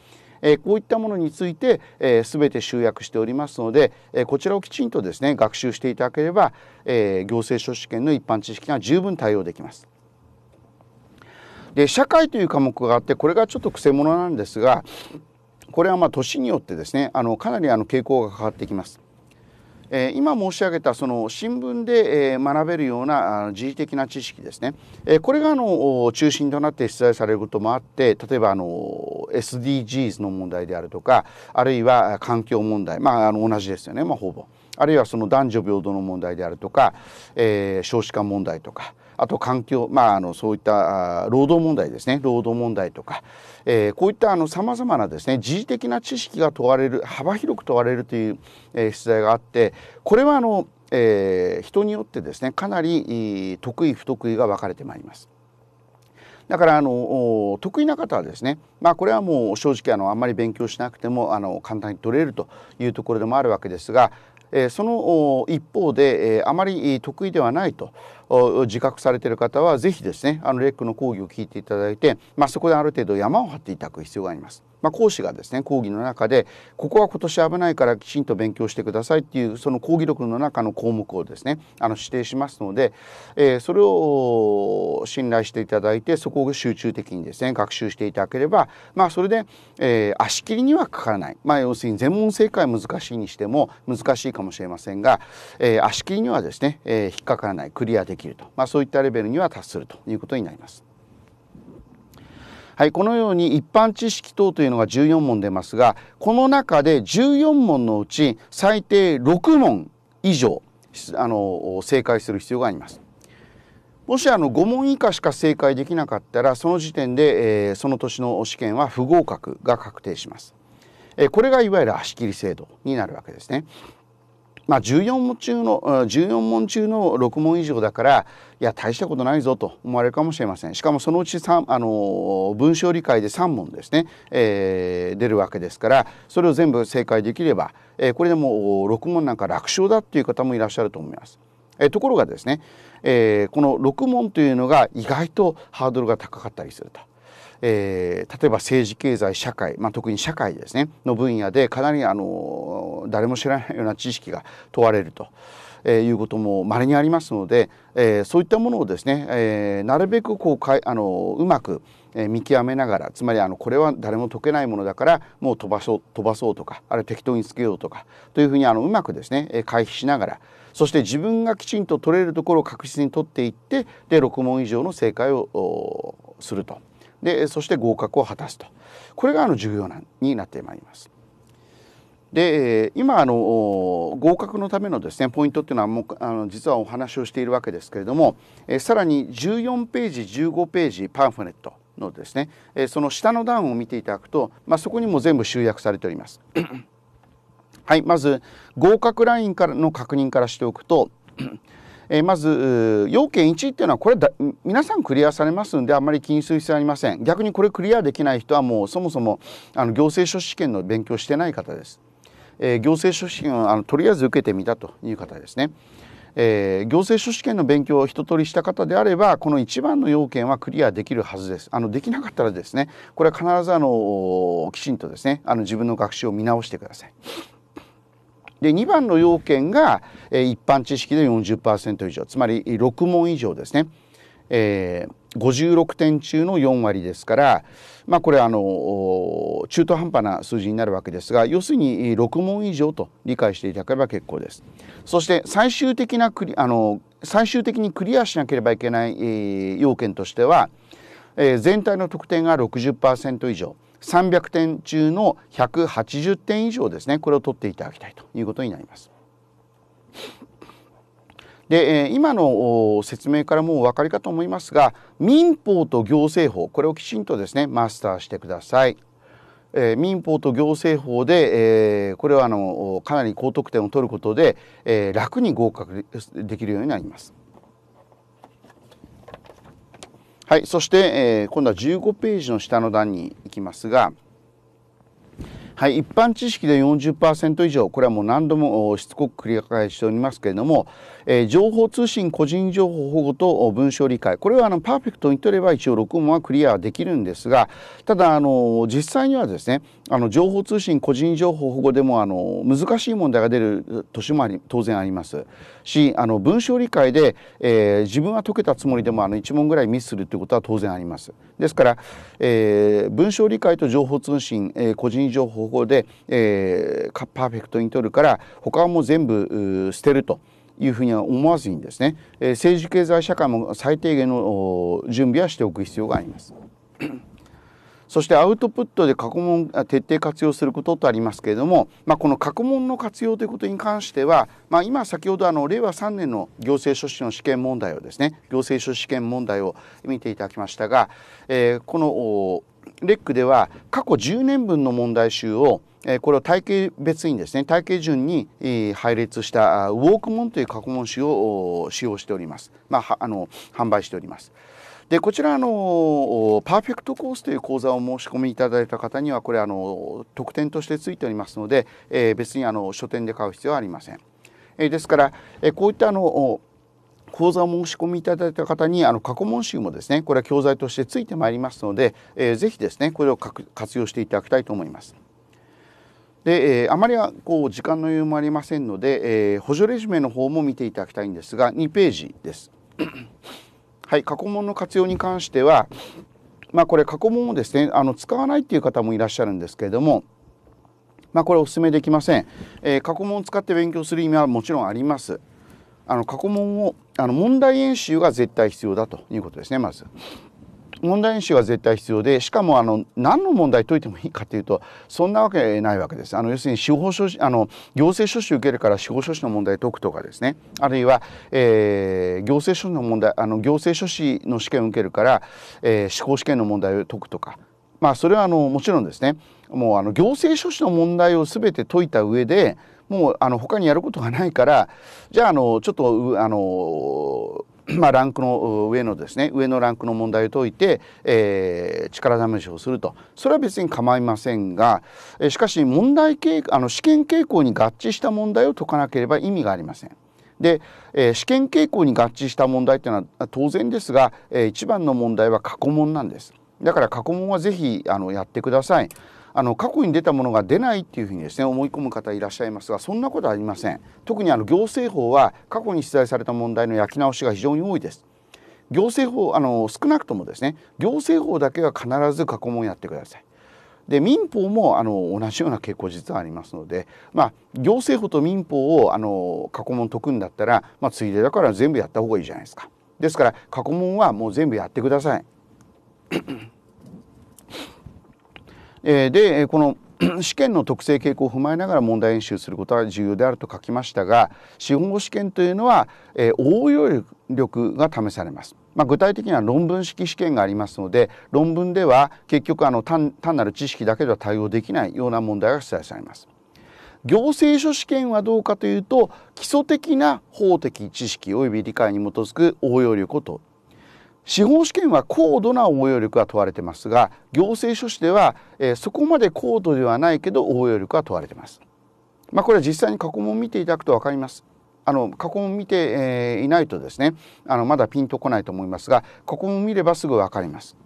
えー、こういったものについて、えー、全て集約しておりますので、えー、こちらをきちんとですね学習していただければ、えー、行政書士験の一般知識が十分対応できます。で社会という科目があってこれがちょっとくせ者なんですがこれはまあ年によってですねあのかなりあの傾向が変わってきます。え今申し上げたその新聞で、え学べるような自事的な知識ですね、えこれがあの中心となって出題されることもあって例えばあの SDGs の問題であるとかあるいは環境問題まああの同じですよね、まあ、ほぼ。あるいはその男女平等の問題であるとか、え少子化問題とか、あと環境、まあ、あのそういった労働問題ですね労働問題とか、えー、こういったさまざまなですね時事的な知識が問われる幅広く問われるという、えー、出題があってこれはあの、えー、人によってですねかなり得意不得意が分かれてまいります。だからあの得意な方はですね、まあ、これはもう正直あのあんまり勉強しなくてもあの簡単に取れるというところでもあるわけですが、えー、その一方で、えー、あまり得意ではないと自覚されている方はぜひですねあのレックの講義を聞いていただいて、まあ、そこである程度山を張っていただく必要があります。まあ、講師がですね講義の中でここは今年危ないからきちんと勉強してくださいっていうその講義録の中の項目をですねあの指定しますので、えー、それを信頼していただいてそこを集中的にですね学習していただければまあそれで、えー、足切りにはかからない、まあ、要するに全問正解難しいにしても難しいかもしれませんが、えー、足切りにはですね、え引っかからないクリアできると、まあ、そういったレベルには達するということになります。はい、このように一般知識等というのが14問出ますがこの中で14問のうち最低6問以上あの正解する必要があります。もしあの5問以下しか正解できなかったらその時点で、えー、その年の試験は不合格が確定します。えー、これがいわゆる足切り制度になるわけですね。まあ、14, 問中の14問中の6問以上だからいや大したことないぞと思われるかもしれませんしかもそのうち3あの文章理解で3問ですね、えー、出るわけですからそれを全部正解できれば、えー、これでも6問なんか楽勝だっていう方もいらっしゃると思います。えー、ところがですね、えこの6問というのが意外とハードルが高かったりすると。えー、例えば政治経済社会、まあ、特に社会ですねの分野でかなりあの誰も知らないような知識が問われると。えー、いうこともまれにありますので、えー、そういったものをですね、えー、なるべくこうかいあのうまく見極めながらつまりあのこれは誰も解けないものだからもう飛ばそう飛ばそうとかあるいは適当につけようとかというふうにあのうまくですね回避しながらそして自分がきちんと取れるところを確実に取っていってで6問以上の正解をするとでそして合格を果たすとこれがあの重要なになってまいります。で今あの合格のためのですねポイントっていうのはもうあの実はお話をしているわけですけれどもえさらに14ページ15ページパンフレットのですねえその下の段を見ていただくと、まあ、そこにも全部集約されております。はいまず合格ラインからの確認からしておくとえー、まず要件1っていうのはこれだ皆さんクリアされますんであんまり気にする必要ありません逆にこれクリアできない人はもうそもそもあの行政書士試験の勉強してない方です、えー、行政書士試験をあのとりあえず受けてみたという方ですね、えー、行政書士試験の勉強を一通りした方であればこの1番の要件はクリアできるはずですあのできなかったらですねこれは必ずあのきちんとですねあの自分の学習を見直してくださいで2番の要件が、え一般知識で40%以上つまり6問以上ですね、えー、56点中の4割ですからまあこれあの中途半端な数字になるわけですが要するに6問以上と理解していただければ結構です。そして最終的なクリあの最終的にクリアしなければいけない、えー、要件としては、えー、全体の得点が60%以上。300点中の180点以上ですねこれを取っていただきたいということになります。で今の説明からもうお分かりかと思いますが民法と行政法これをきちんとですねマスターしてください。えー、民法と行政法で、えー、これはあのかなり高得点を取ることで、えー、楽に合格できるようになります。はい、そして、えー、今度は15ページの下の段に行きますが、はい、一般知識で40%以上これはもう何度もしつこく繰り返しておりますけれどもえー、情報通信個人情報保護と文書理解これはあのパーフェクトに取れば一応6問はクリアできるんですがただあの実際にはですねあの情報通信個人情報保護でもあの難しい問題が出る年もあり当然ありますしあの文章理解で、えー、自分は解けたつもりでもあの1問ぐらいミスするということは当然あります。ですから、えー、文章理解と情報通信、えー、個人情報保護で、えー、パーフェクトに取るから他はもう全部捨てると。いうふうには思わずにですね、え政治経済社会も最低限の準備はしておく必要があります。そしてアウトプットで過去問徹底活用することとありますけれども、まあ、この過去問の活用ということに関しては、まあ、今先ほどあの令和3年の行政書士の試験問題をですね行政書士試験問題を見ていただきましたが、えー、このレックでは過去10年分の問題集をこれを体系別にですね体系順に配列したウォークモンという過去問集を使用しております、まあ、あの販売しております。でこちらあのパーフェクトコースという講座を申し込みいただいた方にはこれあの特典としてついておりますので、え別にあの書店で買う必要はありません。えですから、えこういったあの講座を申し込みいただいた方にあの過去問集もですねこれは教材としてついてまいりますので、えー、ぜひですねこれを活用していただきたいと思います。で、えー、あまりはこう時間の余裕もありませんので、えー、補助レジュメの方も見ていただきたいんですが2ページです。はい、過去問の活用に関しては、まあ、これ過去問をですねあの使わないっていう方もいらっしゃるんですけれども、まあ、これお勧めできません、えー、過去問を使って勉強する意味はもちろんあります。あの過去問をあの問題演習が絶対必要だということですねまず。問題演習は絶対必要でしかもあの何の問題解いてもいいかというとそんなわけないわけです。あの要するに司法書士あの行政書士受けるから司法書士の問題解くとかですねあるいは、えー、行政書士の問題あの行政書士の試験を受けるから、えー、司法試験の問題を解くとかまあそれはあのもちろんですねもうあの行政書士の問題を全て解いた上でもうあの他にやることがないからじゃああのちょっとあの まあ、ランクの上のですね上のランクの問題を解いて、えー、力試しをするとそれは別に構いませんが、えしかし問題あの試験傾向に合致した問題を解かなければ意味がありません。で、えー、試験傾向に合致した問題っていうのは当然ですが、えー、一番の問題は過去問なんです。だから過去問はぜひあのやってください。あの過去に出たものが出ないっていうふうにですね思い込む方いらっしゃいますがそんなことはありません特にあの行政法は過去に出題された問題の焼き直しが非常に多いです行政法あの少なくともですね行政法だけは必ず過去問やってくださいで民法もあの同じような傾向実はありますので、まあ、行政法と民法をあの過去問解くんだったら、まあ、ついでだから全部やった方がいいじゃないですかですから過去問はもう全部やってくださいえー、でこの 試験の特性傾向を踏まえながら問題演習することが重要であると書きましたが資本語試験というのは、えー、応用力が試されます。まあ、具体的には論文式試験がありますので論文では結局あの単なる知識だけでは対応できないような問題が出題されます。行政書試験はどうかというと基礎的な法的知識及び理解に基づく応用力を問う司法試験は高度な応用力が問われてますが行政書士では、えー、そこまで高度ではないけど応用力が問われてます。まあ、これは実際に過去問を見ていただくと分かります。あの過去問を見て、えー、いないとですねあのまだピンとこないと思いますが過去問見ればすぐ分かります。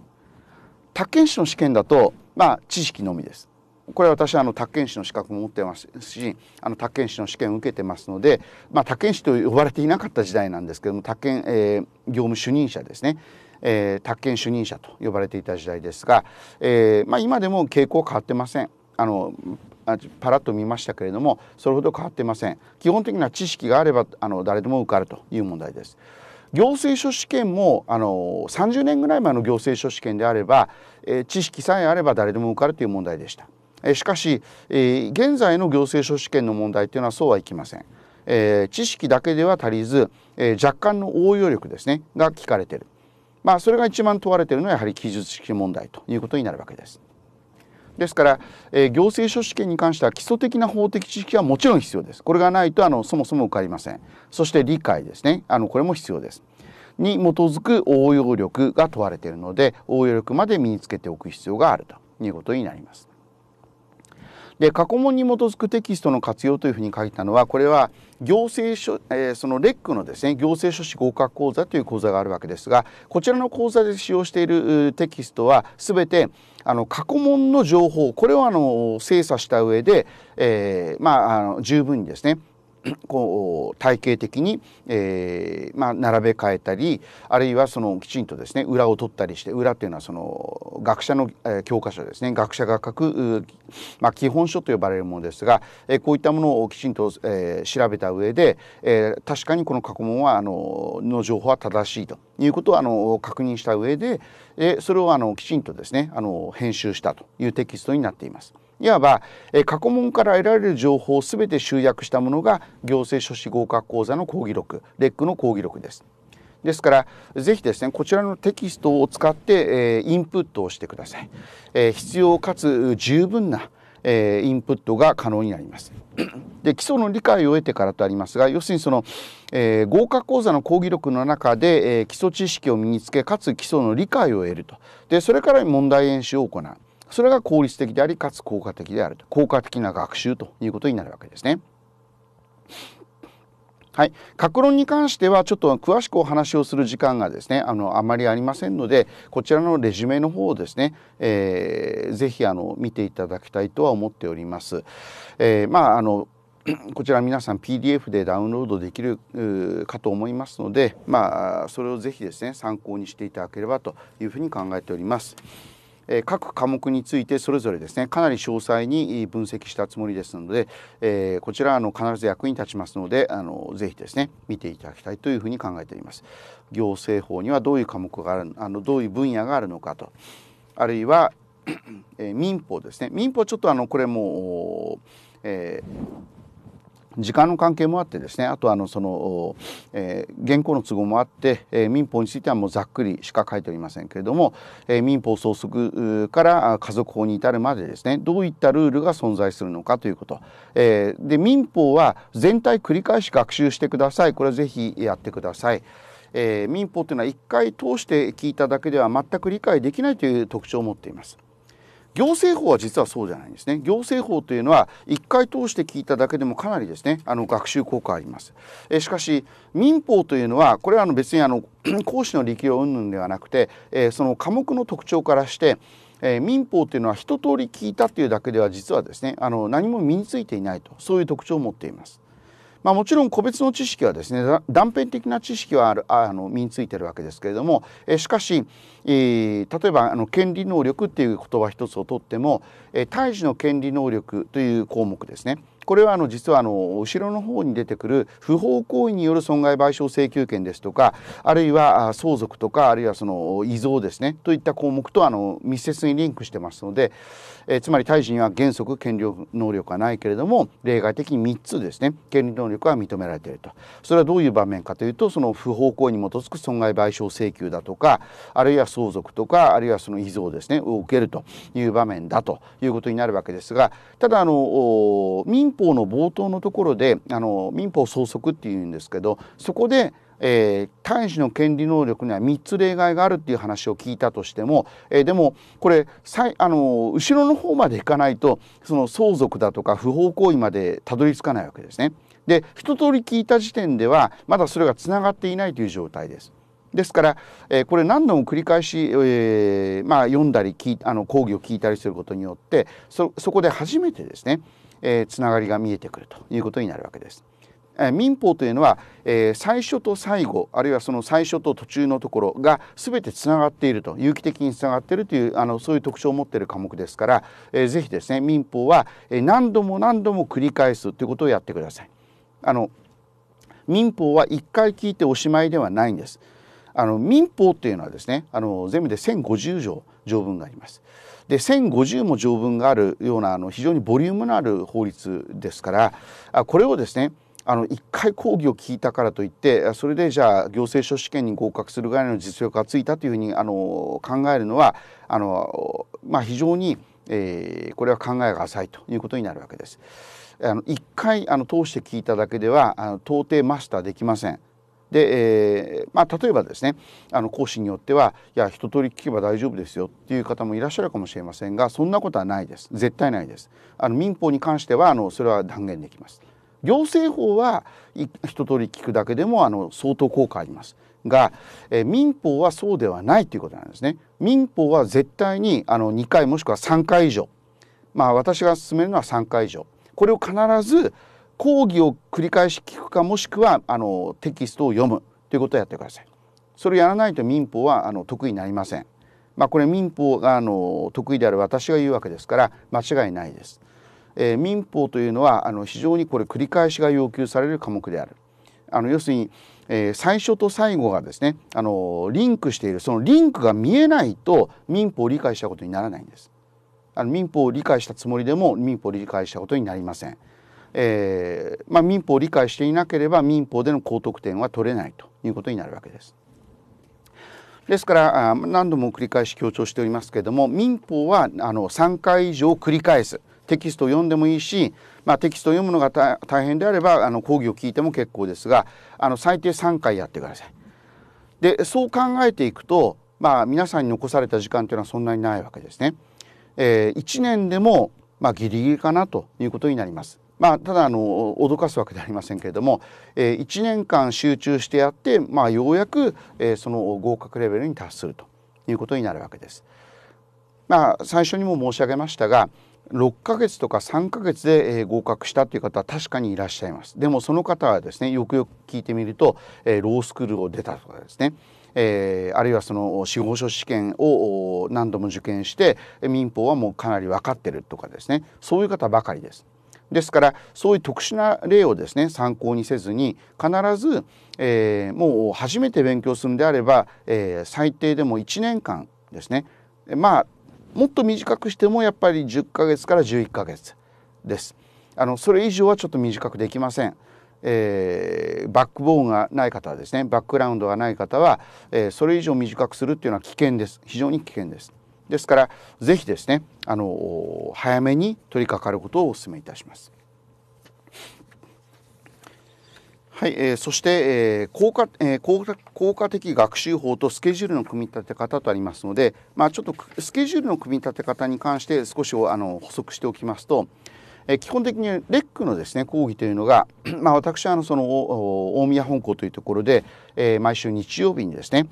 宅建士の試験だと、まあ、知識のみです。これは私はあの宅建士の資格も持ってますしあの宅建士の試験を受けてますので、まあ、宅建士と呼ばれていなかった時代なんですけども宅建、えー、業務主任者ですね、えー、宅建主任者と呼ばれていた時代ですが、えーまあ、今でも傾向変わってません。あのパラッと見ましたけれどもそれほど変わってません基本的な知識があればあの誰でも受かるという問題です行政書試験もあの30年ぐらい前の行政書試験であれば、えー、知識さえあれば誰でも受かるという問題でしたしかし現在の行政書士権の問題というのはそうはいきません。え知識だけでは足りず、え若干の応用力ですねが聞かれてる。まあそれが一番問われているのはやはり記述式問題ということになるわけです。ですから、え行政書士権に関しては基礎的な法的知識はもちろん必要です。これがないとあのそもそも受かりません。そして理解ですね。あのこれも必要です。に基づく応用力が問われているので応用力まで身につけておく必要があるということになります。で過去問に基づくテキストの活用というふうに書いたのはこれは行政書、えー、そのレックのですね行政書士合格講座という講座があるわけですがこちらの講座で使用しているテキストは全てあの過去問の情報これをあの精査した上で、えー、まああの十分にですねこう体系的に、えーまあ、並べ替えたりあるいはそのきちんとですね裏を取ったりして裏というのはその学者の、えー、教科書ですね学者が書く、まあ、基本書と呼ばれるものですが、えー、こういったものをきちんと、えー、調べた上で、えー、確かにこの過去問はあのの情報は正しいということをあの確認した上で、えー、それをあのきちんとですねあの編集したというテキストになっています。いわば、え過去問から得られる情報をべて集約したものが行政書士合格講座の講義録レックの講義録です。ですからぜひですねこちらのテキストを使って、えインプットをしてください、え必要かつ十分な、えインプットが可能になりますで基礎の理解を得てからとありますが要するにその、え合格講座の講義録の中で、え基礎知識を身につけかつ基礎の理解を得るとでそれから問題演習を行うそれが効率的でありかつ効果的であると効果的な学習ということになるわけですね。はい、格論に関してはちょっと詳しくお話をする時間がですねあのあまりありませんのでこちらのレジュメの方をですね、えー、ぜひあの見ていただきたいとは思っております。えー、まああの こちら皆さん PDF でダウンロードできるかと思いますので、まあ、それをぜひですね参考にしていただければというふうに考えております。え各科目についてそれぞれですねかなり詳細に分析したつもりですので、えこちらあの必ず役に立ちますのであのぜひですね見ていただきたいというふうに考えています。行政法にはどういう科目があるあのどういう分野があるのかとあるいは、え民法ですね民法ちょっとあのこれも、えー時間の関係もあってですねあとあのその、えー、現行の都合もあって、えー、民法についてはもうざっくりしか書いておりませんけれども、えー、民法総則から家族法に至るまでですねどういったルールが存在するのかということ、えー、で民法は全体繰り返し学習してくださいこれはぜひやってください。えー、民法というのは1回通して聞いただけでは全く理解できないという特徴を持っています。行政法は実はそうじゃないんですね行政法というのは1回通して聞いただけでもかなりですねあの学習効果ありますえしかし民法というのはこれはあの別にあの 講師の力量云々ではなくて、えー、その科目の特徴からしてえー、民法というのは一通り聞いたというだけでは実はですねあの何も身についていないとそういう特徴を持っています。まあ、もちろん個別の知識はですね断片的な知識はあるあの身についてるわけですけれども、えしかし、えー、例えばあの権利能力っていう言葉一つをとっても、え胎児の権利能力という項目ですねこれはあの実はあの後ろの方に出てくる不法行為による損害賠償請求権ですとかあるいは相続とかあるいはその遺贈ですねといった項目とあの密接にリンクしてますので、えー、つまり児には原則権利能力はないけれども例外的に3つですね権利能力が認められているとそれはどういう場面かというとその不法行為に基づく損害賠償請求だとかあるいは相続とかあるいはその遺贈ですねを受けるという場面だということになるわけですがただあの民法の冒頭のところであの民法総則っていうんですけどそこでえー、大使の権利能力には3つ例外があるっていう話を聞いたとしても、えー、でもこれあの後ろの方までいかないとその相続だとか不法行為までたどり着かないわけですね。で一通り聞いた時点ではまだそれがつながっていないという状態です。ですから、えー、これ何度も繰り返し、えーまあ、読んだりあの講義を聞いたりすることによってそこで初めてですねえー、つながりが見えてくるということになるわけです。民法というのは、えー、最初と最後あるいはその最初と途中のところが全てつながっていると有機的につながっているというあのそういう特徴を持っている科目ですから、えー、ぜひですね民法は何度も何度も繰り返すということをやってください。あの民法は1回聞いておしまいではないんです。あの民法というのはですねあの全部で1050条条文があります。で1,050も条文があるようなあの非常にボリュームのある法律ですからあこれをですねあの1回講義を聞いたからといってそれでじゃあ行政書士試験に合格するぐらいの実力がついたというふうにあの考えるのはあの、まあ、非常に、えー、これは考えが浅いということになるわけです。あの1回あの通して聞いただけではあの到底マスターできません。で、えー、まあ、例えばですねあの講師によってはいや一通り聞けば大丈夫ですよっていう方もいらっしゃるかもしれませんがそんなことはないです絶対ないですあの民法に関してはあのそれは断言できます行政法は一通り聞くだけでもあの相当効果ありますが、えー、民法はそうではないということなんですね民法は絶対にあの2回もしくは3回以上まあ私が勧めるのは3回以上これを必ず講義を繰り返し聞くかもしくはあのテキストを読むということをやってください。それをやらないと民法はあの得意になりません。まあ、これ民法があの得意である私が言うわけですから間違いないです。えー、民法というのはあの非常にこれ繰り返しが要求される科目である。あの要するに、えー、最初と最後がですねあのリンクしているそのリンクが見えないと民法を理解したことにならないんです。あの民法を理解したつもりでも民法を理解したことになりません。えー、まあ、民法を理解していなければ民法での高得点は取れないということになるわけです。ですから何度も繰り返し強調しておりますけれども民法はあの3回以上繰り返すテキストを読んでもいいし、まあ、テキストを読むのが大変であればあの講義を聞いても結構ですがあの最低3回やってください。でそう考えていくと、まあ、皆さんに残された時間というのはそんなにないわけですね。えー、1年でも、まあ、ギリギリかなということになります。まあ、ただあの脅かすわけではありませんけれども、えー、1年間集中してやって、まあ、ようやく、えー、その合格レベルに達するということになるわけです。まあ、最初にも申し上げましたが6ヶ月とか3ヶ月で、えー、合格したという方は確かにいらっしゃいます。でもその方はですねよくよく聞いてみると、えー、ロースクールを出たとかですねえー、あるいはその司法書試験を何度も受験して民法はもうかなり分かってるとかですねそういう方ばかりです。ですからそういう特殊な例をですね参考にせずに必ず、えー、もう初めて勉強するんであれば、えー、最低でも1年間ですねまあもっと短くしてもやっぱり10ヶ月から11ヶ月です。あのそれ以上はちょっと短くできません。えー、バックボーンがない方はですねバックグラウンドがない方は、えー、それ以上短くするっていうのは危険です非常に危険ですですから是非ですねあの早めに取り掛かることをお勧めいたします。はい、えー、そして、えー、効果、えー、効果効果的学習法とスケジュールの組み立て方とありますので、まあ、ちょっとスケジュールの組み立て方に関して少しあの補足しておきますと、えー、基本的にレックのですね講義というのが、まあ、私はあのその大宮本校というところで、えー、毎週日曜日にですね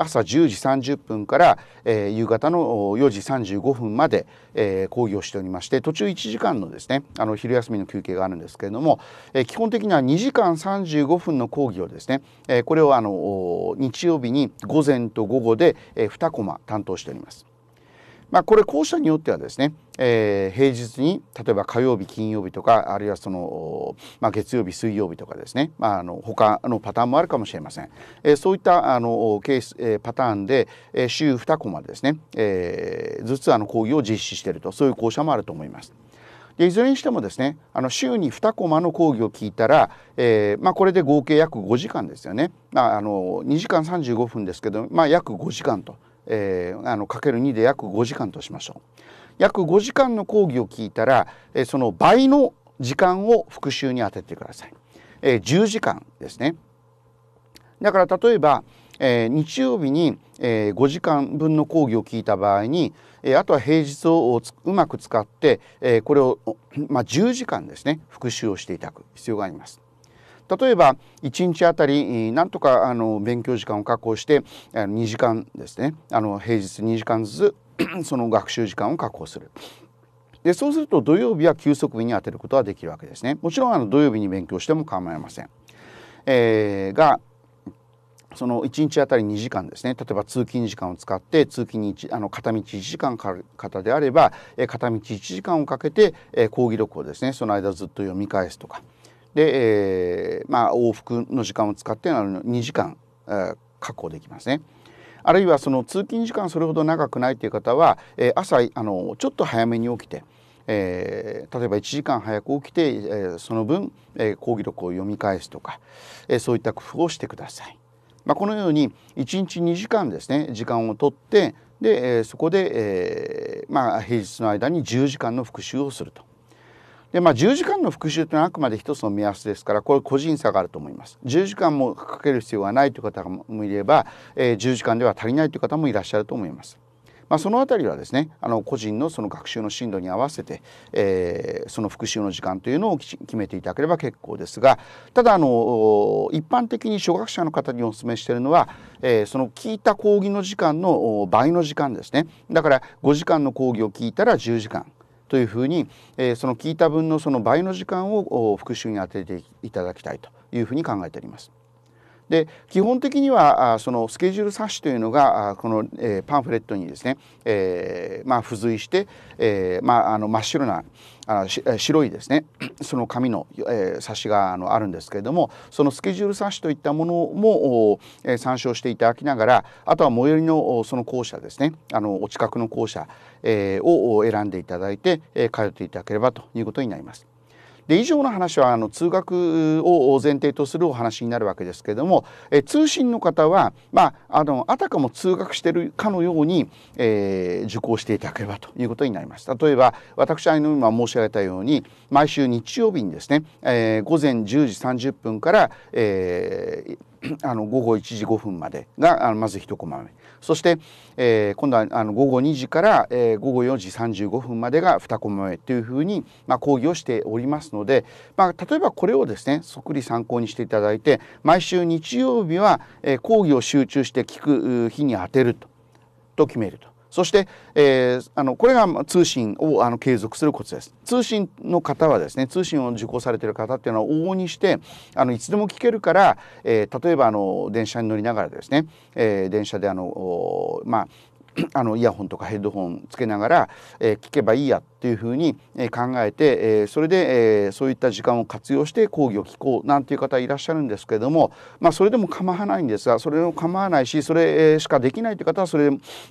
朝10時30分から、夕方の4時35分まで、講義をしておりまして途中1時間のですねあの昼休みの休憩があるんですけれども、基本的には2時間35分の講義をですね、これをあの日曜日に午前と午後で、2コマ担当しております。まあ、これ校舎によってはですね、えー、平日に例えば火曜日金曜日とかあるいはその、まあ、月曜日水曜日とかですね、まあ、あの他のパターンもあるかもしれません、えー、そういったあのケース、えー、パターンで、えー、週2コマですね、えー、ずつあの講義を実施しているとそういう校舎もあると思います。でいずれにしてもですねあの週に2コマの講義を聞いたら、えーまあ、これで合計約5時間ですよね、まあ、あの2時間35分ですけど、まあ、約5時間とえー、あのかける2で約5時間としましょう。約5時間の講義を聞いたら、えー、その倍の時間を復習に当ててください。えー、10時間ですね。だから例えば、えー、日曜日に、えー、5時間分の講義を聞いた場合に、えー、あとは平日をうまく使って、えー、これを、まあ、10時間ですね復習をしていただく必要があります。例えば1日あたりなんとかあの勉強時間を確保して2時間ですねあの平日2時間ずつ その学習時間を確保する。でそうすると土曜日は休息日に当てることはできるわけですね。もちろんあの土曜日に勉強しても構いません。えー、がその1日あたり2時間ですね例えば通勤時間を使って通勤にあの片道1時間かかる方であれば片道1時間をかけて講義録をですねその間ずっと読み返すとか。で、えー、まあ、往復の時間を使って2時間確保できますね。あるいはその通勤時間それほど長くないという方は、えー、朝あのちょっと早めに起きて、えー、例えば1時間早く起きて、えー、その分、え講義録を読み返すとか、えそういった工夫をしてください。まあ、このように1日2時間ですね時間をとってで、えそこで、えまあ、平日の間に10時間の復習をすると。でまあ10時間の復習というのはあくまで一つの目安ですからこれ個人差があると思います。10時間もかける必要がないという方もいれば、えー、10時間では足りないという方もいらっしゃると思います。まあ、そのあたりはですねあの個人のその学習の進度に合わせて、えー、その復習の時間というのを決めていただければ結構ですがただあの一般的に初学者の方にお勧めしているのは、えー、その聞いた講義の時間の倍の時間ですねだから5時間の講義を聞いたら10時間というふうに、えー、その聞いた分のその倍の時間を復習に当てていただきたいというふうに考えております。で基本的にはあそのスケジュール冊子というのがあこの、えー、パンフレットにですね、えー、まあ、付随して、えー、まあ、あの真っ白な、あの白いですね その紙の、えー、冊子があのあるんですけれどもそのスケジュール冊子といったものも、えー、参照していただきながらあとは最寄りのその校舎ですねあのお近くの校舎、えー、を選んでいただいて、えー、通っていただければということになります。で以上の話はあの通学を前提とするお話になるわけですけれども、え通信の方は、まあ、あのあたかも通学してるかのように、えー、受講していただければということになります。例えば私は今申し上げたように毎週日曜日にですね、えー、午前10時30分から、えー、あの午後1時5分までがまず1コマ目。そして、えー、今度はあの午後2時から、えー、午後4時35分までが2コマ目というふうに、まあ、講義をしておりますので、まあ、例えばこれをですねそっくり参考にしていただいて毎週日曜日は、えー、講義を集中して聞く日に当てるとと決めると。そして、えー、あのこれが通信をあの継続するコツです。通信の方はですね通信を受講されてる方っていうのは往々にしてあのいつでも聞けるから、えー、例えばあの電車に乗りながらですね、えー、電車であのまあ あのイヤホンとかヘッドホンつけながら、えー、聞けばいいやっていうふうに、え考えて、えー、それで、えー、そういった時間を活用して講義を聞こうなんていう方いらっしゃるんですけれども、まあ、それでも構わないんですがそれも構わないしそれしかできないという方はそれ、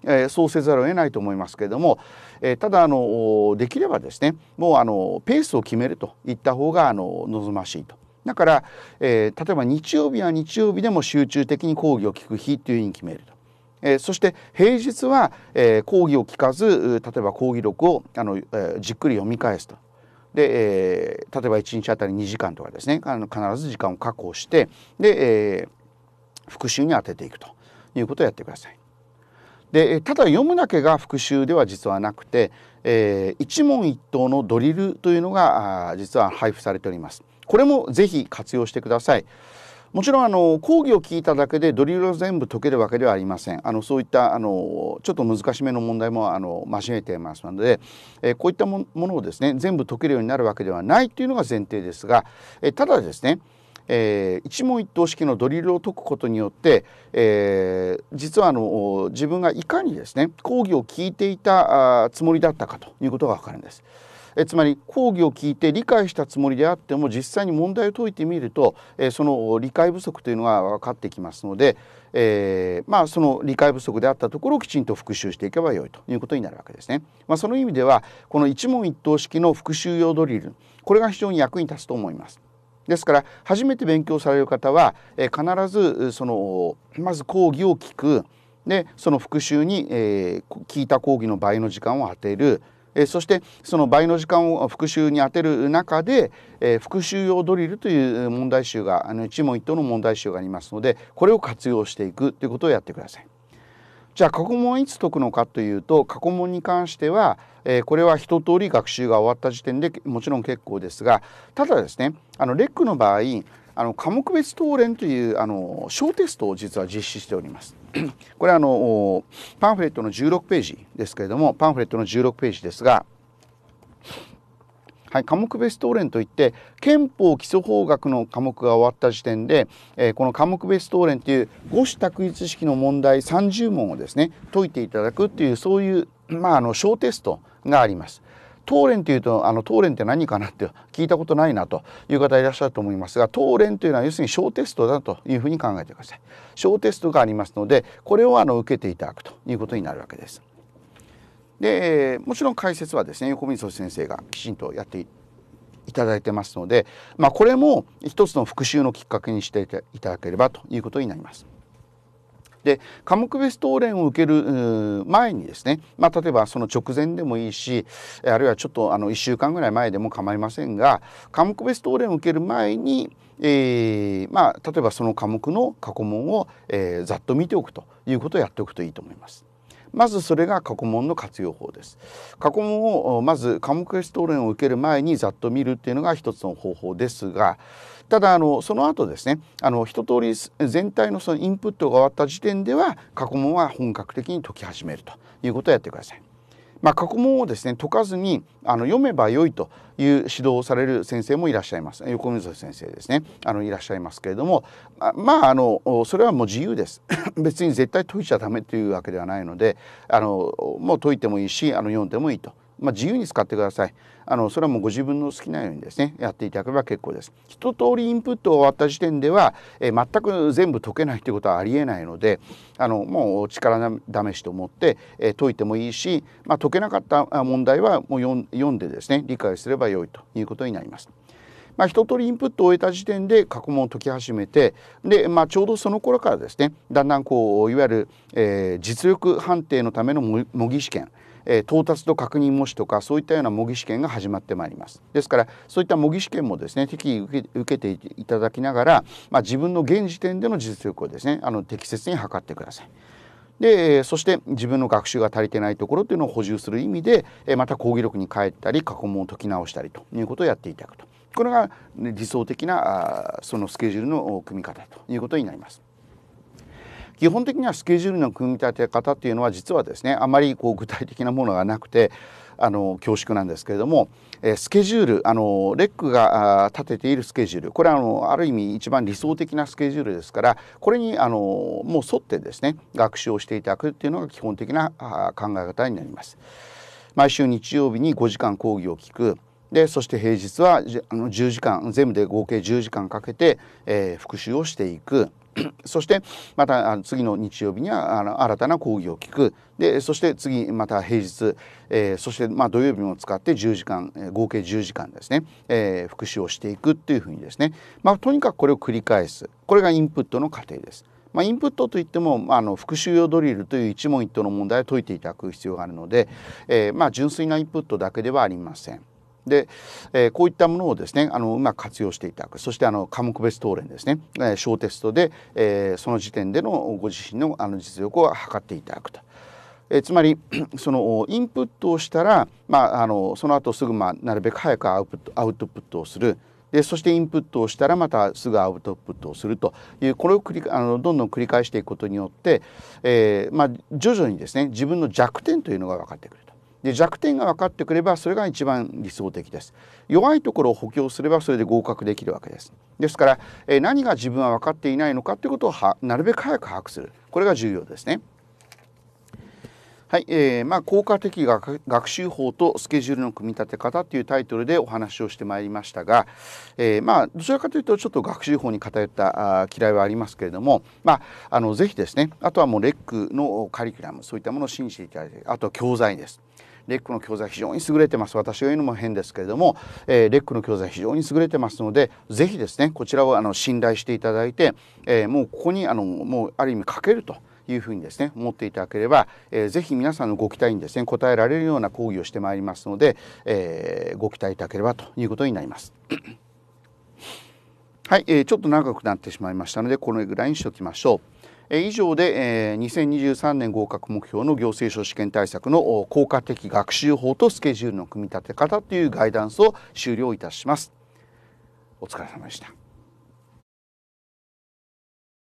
えー、そうせざるを得ないと思いますけれども、えー、ただあのできればですねもうあのペースを決めるといった方があの望ましいと。だから、えー、例えば日曜日は日曜日でも集中的に講義を聞く日というふうに決めると。えー、そして平日は、えー、講義を聞かず例えば講義録をあの、えー、じっくり読み返すと。で、えー、例えば1日あたり2時間とかですねあの必ず時間を確保してで、えー、復習に充てていくということをやってください。でただ読むだけが復習では実はなくて、えー、一問一答のドリルというのが実は配布されております。これもぜひ活用してください。もちろんあの講義を聞いただけでドリルを全部解けるわけではありませんあのそういったあのちょっと難しめの問題もあの交えていますので、えー、こういったものをですね全部解けるようになるわけではないというのが前提ですが、えー、ただですねえー、一問一答式のドリルを解くことによって、えー、実はあの自分がいかにですね講義を聞いていたつもりだったかということが分かるんです。えつまり講義を聞いて理解したつもりであっても実際に問題を解いてみると、えその理解不足というのが分かってきますので、えー、まあ、その理解不足であったところをきちんと復習していけばよいということになるわけですね。まあ、その意味ではこの一問一答式の復習用ドリルこれが非常に役に立つと思います。ですから初めて勉強される方は、え必ずそのまず講義を聞くでその復習に、え聞いた講義の倍の時間を充てるえそしてその倍の時間を復習に充てる中で、え復習用ドリルという問題集があの一問一答の問題集がありますのでこれを活用していくということをやってください。じゃあ過去問いつ解くのかというと過去問に関しては、えー、これは一通り学習が終わった時点でもちろん結構ですがただですねあのレックの場合あの科目別答練というあの小テストを実は実施しております。これはあのパンフレットの16ページですけれどもパンフレットの16ページですが、はい、科目別答練といって憲法基礎法学の科目が終わった時点で、えー、この科目別答練という五種択一式の問題30問をですね解いていただくっていうそういう、まあ、あの小テストがあります。東連というとあの東連って何かなって聞いたことないなという方いらっしゃると思いますが東連というのは要するに小テストだというふうに考えてください小テストがありますのでこれをあの受けていただくということになるわけですでもちろん解説はですね横溝先生がきちんとやっていただいてますので、まあ、これも一つの復習のきっかけにしていただければということになります。で科目別答練を受ける前にですね、まあ、例えばその直前でもいいしあるいはちょっとあの1週間ぐらい前でも構いませんが科目別答練を受ける前にえー、まあ、例えばその科目の過去問を、えー、ざっと見ておくということをやっておくといいと思います。まずそれが過去問の活用法です。過去問をまず科目別討論を受ける前にざっと見るっていうのが一つの方法ですが、ただあのその後ですねあの一通り全体のそのインプットが終わった時点では過去問は本格的に解き始めるということをやってください。まあ、過去問をですね解かずにあの読めばよいという指導をされる先生もいらっしゃいます横溝先生ですねあのいらっしゃいますけれどもまああのそれはもう自由です 別に絶対解いちゃダメというわけではないのであのもう解いてもいいしあの読んでもいいとまあ、自由に使ってくださいあのそれはもうご自分の好きなようにですねやっていただければ結構です一通りインプット終わった時点では、えー、全く全部解けないということはありえないのであのもう力試しと思って、えー、解いてもいいし、まあ、解けなかった問題はもう読んでですね理解すればよいということになります。まあ、一通りインプットを終えた時点で過去問を解き始めてで、まあ、ちょうどその頃からですねだんだんこういわゆる、えー、実力判定のための模擬試験え到達と確認模試とかそういったような模擬試験が始まってまいりますですからそういった模擬試験もですね適宜受けていただきながら、まあ、自分の現時点での実力をですねあの適切に測ってください。でそして自分の学習が足りてないところというのを補充する意味でまた講義録に帰ったり過去問を解き直したりということをやっていただくとこれが理想的なそのスケジュールの組み方ということになります。基本的にはスケジュールの組み立て方っていうのは実はですねあまりこう具体的なものがなくてあの恐縮なんですけれども、えスケジュールあのレックが立てているスケジュールこれはあのある意味一番理想的なスケジュールですからこれにあのもう沿ってですね学習をしていただくっていうのが基本的な考え方になります。毎週日曜日に5時間講義を聞くでそして平日はあの10時間全部で合計10時間かけて、えー、復習をしていく。そしてまた次の日曜日にはあの新たな講義を聞くでそして次また平日、えー、そしてまあ土曜日も使って10時間、えー、合計10時間ですね、えー、復習をしていくっていうふうにですね、まあ、とにかくこれを繰り返すこれがインプットの過程です。まあ、インプットといっても、まあ、あの復習用ドリルという一問一答の問題を解いていただく必要があるので、えー、まあ純粋なインプットだけではありません。で、えー、こういったものをですねあのうまく活用していただくそしてあの科目別答練ですね、えー、小テストで、えー、その時点でのご自身のあの実力を測っていただくと。えつまり そのインプットをしたら、まあ、あのその後すぐ、まあ、なるべく早くアウトアウトプットをするでそしてインプットをしたらまたすぐアウトプットをするというこれを繰りあのどんどん繰り返していくことによって、えー、まあ、徐々にですね自分の弱点というのが分かってくると。で弱点が分かってくればそれが一番理想的です弱いところを補強すればそれで合格できるわけですですから、え何が自分は分かっていないのかということをはなるべく早く把握するこれが重要ですねはいえーまあ、効果的学習法とスケジュールの組み立て方というタイトルでお話をしてまいりましたが、えーまあ、どちらかというとちょっと学習法に偏ったあ嫌いはありますけれども、まあ、あのぜひですねあとはもうレックのカリキュラムそういったものを信じていただいてあと教材です。レックの教材非常に優れてます私が言うのも変ですけれども、えー、レックの教材非常に優れてますので是非ですねこちらをあの信頼していただいて、えー、もうここにあのもうある意味かけると。いうふうにですね思っていただければ、えー、ぜひ皆さんのご期待にですね応えられるような講義をしてまいりますので、えー、ご期待いただければということになります。はい、えー、ちょっと長くなってしまいましたのでこのぐらいにしておきましょう。以上で2023年合格目標の行政書試験対策の効果的学習法とスケジュールの組み立て方というガイダンスを終了いたします。お疲れ様でした。